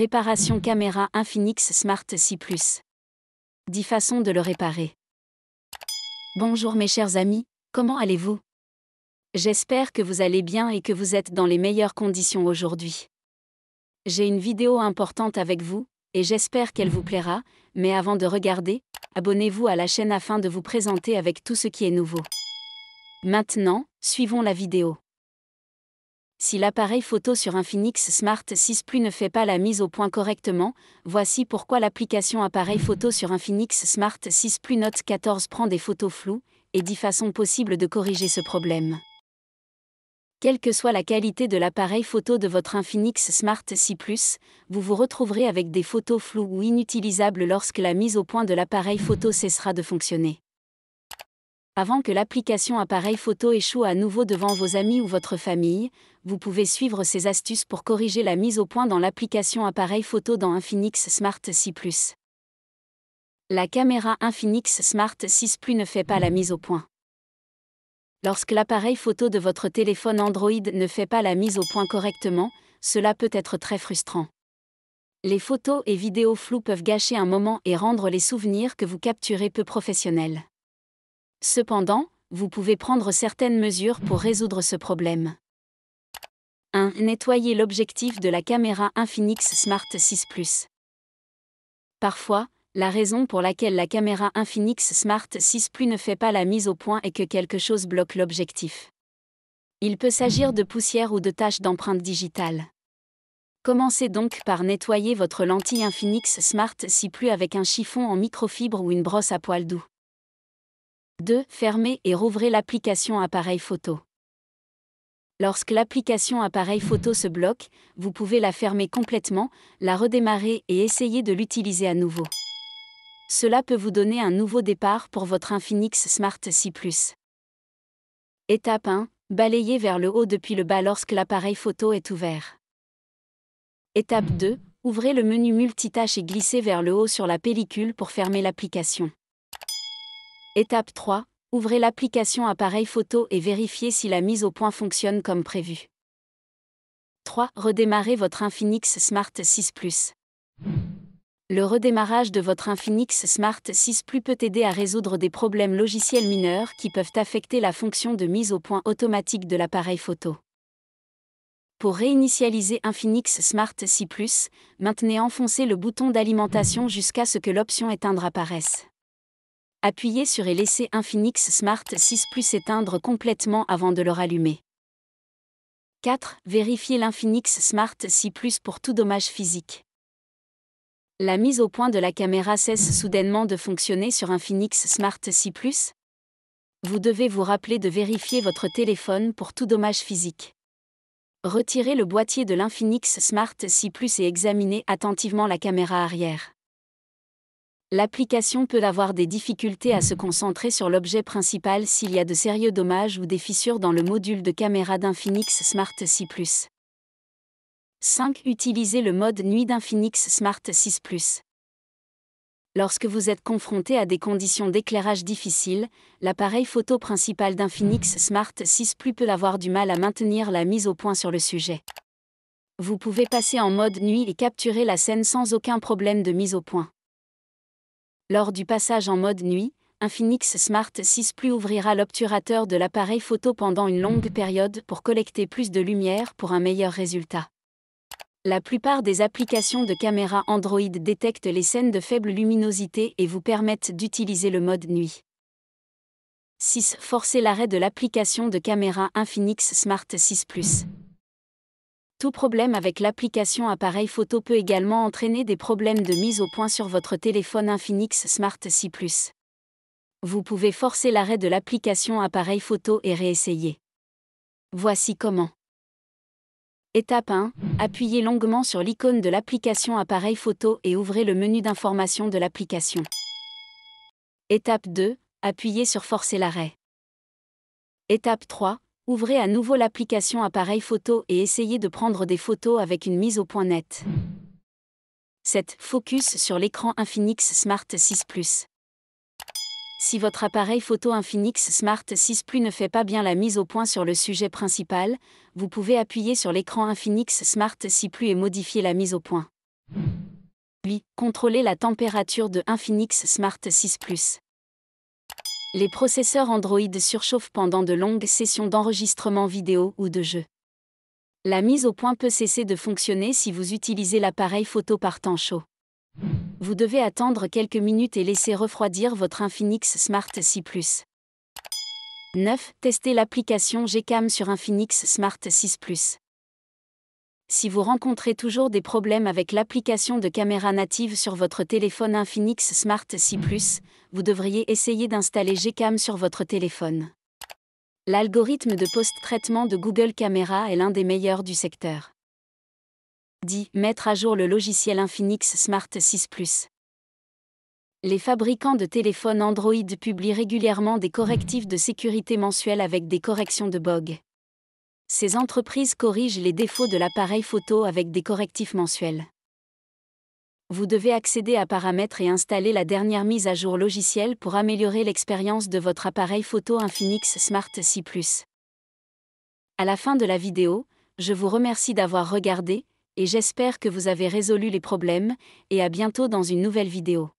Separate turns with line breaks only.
Réparation caméra Infinix Smart 6 Plus. 10 façons de le réparer. Bonjour mes chers amis, comment allez-vous J'espère que vous allez bien et que vous êtes dans les meilleures conditions aujourd'hui. J'ai une vidéo importante avec vous, et j'espère qu'elle vous plaira, mais avant de regarder, abonnez-vous à la chaîne afin de vous présenter avec tout ce qui est nouveau. Maintenant, suivons la vidéo. Si l'appareil photo sur Infinix Smart 6 Plus ne fait pas la mise au point correctement, voici pourquoi l'application appareil photo sur Infinix Smart 6 Plus Note 14 prend des photos floues, et 10 façons possibles de corriger ce problème. Quelle que soit la qualité de l'appareil photo de votre Infinix Smart 6 Plus, vous vous retrouverez avec des photos floues ou inutilisables lorsque la mise au point de l'appareil photo cessera de fonctionner. Avant que l'application appareil photo échoue à nouveau devant vos amis ou votre famille, vous pouvez suivre ces astuces pour corriger la mise au point dans l'application appareil photo dans Infinix Smart 6 ⁇ La caméra Infinix Smart 6 Plus ne fait pas la mise au point. Lorsque l'appareil photo de votre téléphone Android ne fait pas la mise au point correctement, cela peut être très frustrant. Les photos et vidéos floues peuvent gâcher un moment et rendre les souvenirs que vous capturez peu professionnels. Cependant, vous pouvez prendre certaines mesures pour résoudre ce problème. 1. Nettoyer l'objectif de la caméra Infinix Smart 6 ⁇ Parfois, la raison pour laquelle la caméra Infinix Smart 6 Plus ne fait pas la mise au point est que quelque chose bloque l'objectif. Il peut s'agir de poussière ou de taches d'empreinte digitale. Commencez donc par nettoyer votre lentille Infinix Smart 6 Plus avec un chiffon en microfibre ou une brosse à poils doux. 2. Fermez et rouvrez l'application appareil photo. Lorsque l'application appareil photo se bloque, vous pouvez la fermer complètement, la redémarrer et essayer de l'utiliser à nouveau. Cela peut vous donner un nouveau départ pour votre Infinix Smart 6 ⁇ Étape 1. Balayez vers le haut depuis le bas lorsque l'appareil photo est ouvert. Étape 2. Ouvrez le menu multitâche et glissez vers le haut sur la pellicule pour fermer l'application. Étape 3. Ouvrez l'application appareil photo et vérifiez si la mise au point fonctionne comme prévu. 3. Redémarrez votre Infinix Smart 6 Plus. Le redémarrage de votre Infinix Smart 6 Plus peut aider à résoudre des problèmes logiciels mineurs qui peuvent affecter la fonction de mise au point automatique de l'appareil photo. Pour réinitialiser Infinix Smart 6 Plus, maintenez enfoncé le bouton d'alimentation jusqu'à ce que l'option éteindre apparaisse appuyez sur et laissez Infinix Smart 6 Plus éteindre complètement avant de le rallumer. 4. Vérifiez l'Infinix Smart 6 Plus pour tout dommage physique. La mise au point de la caméra cesse soudainement de fonctionner sur Infinix Smart 6 Plus. Vous devez vous rappeler de vérifier votre téléphone pour tout dommage physique. Retirez le boîtier de l'Infinix Smart 6 Plus et examinez attentivement la caméra arrière l'application peut avoir des difficultés à se concentrer sur l'objet principal s'il y a de sérieux dommages ou des fissures dans le module de caméra d'Infinix Smart 6 ⁇ 5. Utilisez le mode nuit d'Infinix Smart 6 ⁇ Lorsque vous êtes confronté à des conditions d'éclairage difficiles, l'appareil photo principal d'Infinix Smart 6 Plus peut avoir du mal à maintenir la mise au point sur le sujet. Vous pouvez passer en mode nuit et capturer la scène sans aucun problème de mise au point. Lors du passage en mode nuit, Infinix Smart 6 Plus ouvrira l'obturateur de l'appareil photo pendant une longue période pour collecter plus de lumière pour un meilleur résultat. La plupart des applications de caméra Android détectent les scènes de faible luminosité et vous permettent d'utiliser le mode nuit. 6. Forcez l'arrêt de l'application de caméra Infinix Smart 6 Plus. Tout problème avec l'application appareil photo peut également entraîner des problèmes de mise au point sur votre téléphone Infinix Smart 6 ⁇ Vous pouvez forcer l'arrêt de l'application appareil photo et réessayer. Voici comment. Étape 1. Appuyez longuement sur l'icône de l'application appareil photo et ouvrez le menu d'information de l'application. Étape 2. Appuyez sur Forcer l'arrêt. Étape 3 ouvrez à nouveau l'application Appareil photo et essayez de prendre des photos avec une mise au point nette. 7. Focus sur l'écran Infinix Smart 6 Plus. Si votre appareil photo Infinix Smart 6 Plus ne fait pas bien la mise au point sur le sujet principal, vous pouvez appuyer sur l'écran Infinix Smart 6 Plus et modifier la mise au point. 8. Contrôlez la température de Infinix Smart 6 Plus les processeurs Android surchauffent pendant de longues sessions d'enregistrement vidéo ou de jeu. La mise au point peut cesser de fonctionner si vous utilisez l'appareil photo par temps chaud. Vous devez attendre quelques minutes et laisser refroidir votre Infinix Smart 6 Plus. 9. Testez l'application Gcam sur Infinix Smart 6 si vous rencontrez toujours des problèmes avec l'application de caméra native sur votre téléphone Infinix Smart 6 ⁇ vous devriez essayer d'installer Gcam sur votre téléphone. L'algorithme de post-traitement de Google Camera est l'un des meilleurs du secteur. 10. Mettre à jour le logiciel Infinix Smart 6 ⁇ les fabricants de téléphones Android publient régulièrement des correctifs de sécurité mensuels avec des corrections de BOG ces entreprises corrigent les défauts de l'appareil photo avec des correctifs mensuels. Vous devez accéder à Paramètres et installer la dernière mise à jour logicielle pour améliorer l'expérience de votre appareil photo Infinix Smart 6 ⁇ À la fin de la vidéo, je vous remercie d'avoir regardé, et j'espère que vous avez résolu les problèmes, et à bientôt dans une nouvelle vidéo.